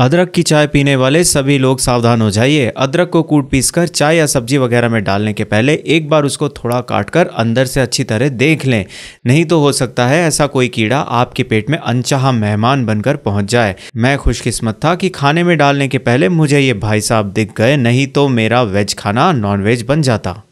अदरक की चाय पीने वाले सभी लोग सावधान हो जाइए अदरक को कूट पीस कर चाय या सब्जी वगैरह में डालने के पहले एक बार उसको थोड़ा काट कर अंदर से अच्छी तरह देख लें नहीं तो हो सकता है ऐसा कोई कीड़ा आपके पेट में अनचाहा मेहमान बनकर पहुंच जाए मैं खुशकिस्मत था कि खाने में डालने के पहले मुझे ये भाई साहब दिख गए नहीं तो मेरा वेज खाना नॉन वेज बन जाता